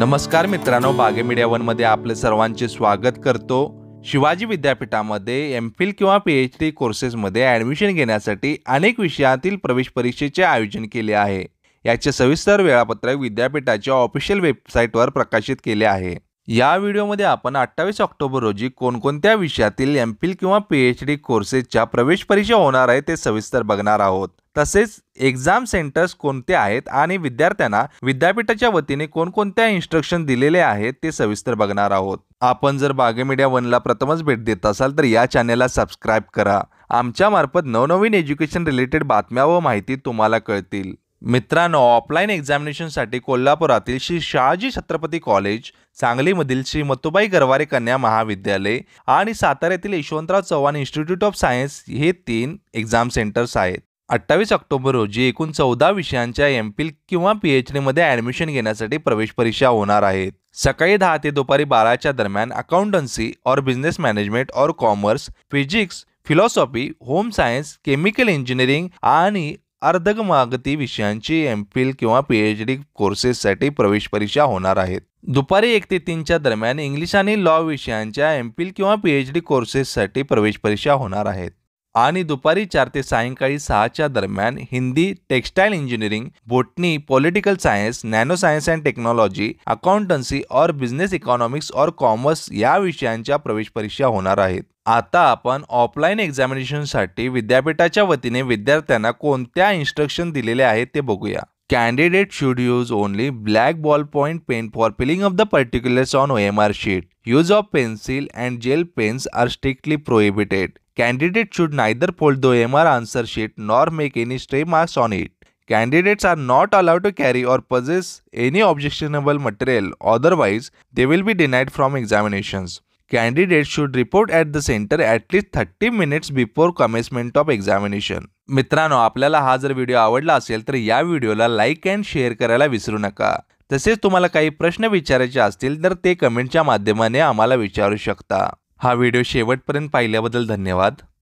नमस्कार मित्रांनो बागे मीडिया वनमध्ये आपले सर्वांचे स्वागत करतो शिवाजी विद्यापीठामध्ये एम फिल किंवा पी एच डी कोर्सेसमध्ये ॲडमिशन घेण्यासाठी अनेक विषयातील प्रवेश परीक्षेचे आयोजन केले आहे याचे सविस्तर वेळापत्रक विद्यापीठाच्या ऑफिशियल वेबसाईटवर प्रकाशित केले आहे या व्हिडिओमध्ये आपण अठ्ठावीस ऑक्टोबर रोजी कोणकोणत्या विषयातील एम फिल किंवा पी एच डी कोर्सेसच्या प्रवेश परीक्षा होणार आहे ते सविस्तर बघणार आहोत तसेच एक्झाम सेंटर्स कोणते आहेत आणि विद्यार्थ्यांना विद्यापीठाच्या वतीने कोणकोणत्या इन्स्ट्रक्शन दिलेले आहेत ते सविस्तर बघणार आहोत आपण जर बागे मीडिया वनला प्रथमच भेट देत असाल तर या चॅनेलला सबस्क्राईब करा आमच्यामार्फत नवनवीन एज्युकेशन रिलेटेड बातम्या व माहिती तुम्हाला कळतील मित्रांनो ऑफलाईन एक्झामिनेशनसाठी कोल्हापुरातील श्री शहाजी छत्रपती कॉलेज सांगलीमधील श्री मतुबाई गरवारे कन्या महाविद्यालय आणि साताऱ्यातील Yashwantrao Chavan institute of science हे तीन एक्झाम सेंटर्स आहेत अठ्ठावीस ऑक्टोबर रोजी एकूण चौदा विषयांच्या एम फिल किंवा पी एच डीमध्ये ॲडमिशन घेण्यासाठी प्रवेश परीक्षा होणार आहेत सकाळी दहा ते दुपारी बाराच्या दरम्यान अकाउंटन्सी और बिझनेस मॅनेजमेंट और commerce physics philosophy home science chemical engineering आणि अर्धगमागती विषयांची एम फिल किंवा पी एच डी कोर्सेससाठी प्रवेश परीक्षा होणार आहेत दुपारी एक ते तीनच्या दरम्यान इंग्लिश आणि लॉ विषयांच्या एम फिल किंवा पी एच डी कोर्सेससाठी प्रवेश परीक्षा होणार आहेत आणि दुपारी चार ते सायंकाळी सहाच्या दरम्यान Hindi textile engineering botany political science nano science and technology accountancy और बिझनेस इकॉनॉमिक्स और कॉमर्स या विषयांच्या प्रवेश परीक्षा होणार आहेत आता आपण ऑफलाईन एक्झामिनेशनसाठी विद्यापीठाच्या वतीने विद्यार्थ्यांना कोणत्या इन्स्ट्रक्शन दिलेले आहेत ते बघूया candidate should use only black ball point pen for filling of the particulars on O M R sheet use of pencil and gel pens are strictly prohibited Candidates should neither pull the MR answer sheet nor make any stray marks on it. Candidates are not allowed to carry or possess any objectionable material, otherwise, they will be denied from examinations. Candidates should report at the center at least 30 minutes before commencement of examination. मित्रांनो आपल्याला हा जर video आवडला असेल तर या व्हिडिओला like and share करायला विसरू नका तसेच तुम्हाला काही प्रश्न विचारायचे असतील तर ते कमेंटच्या माध्यमाने आम्हाला विचारू शकता हा व्हिडिओ शेवटपर्यंत पाहिल्याबद्दल धन्यवाद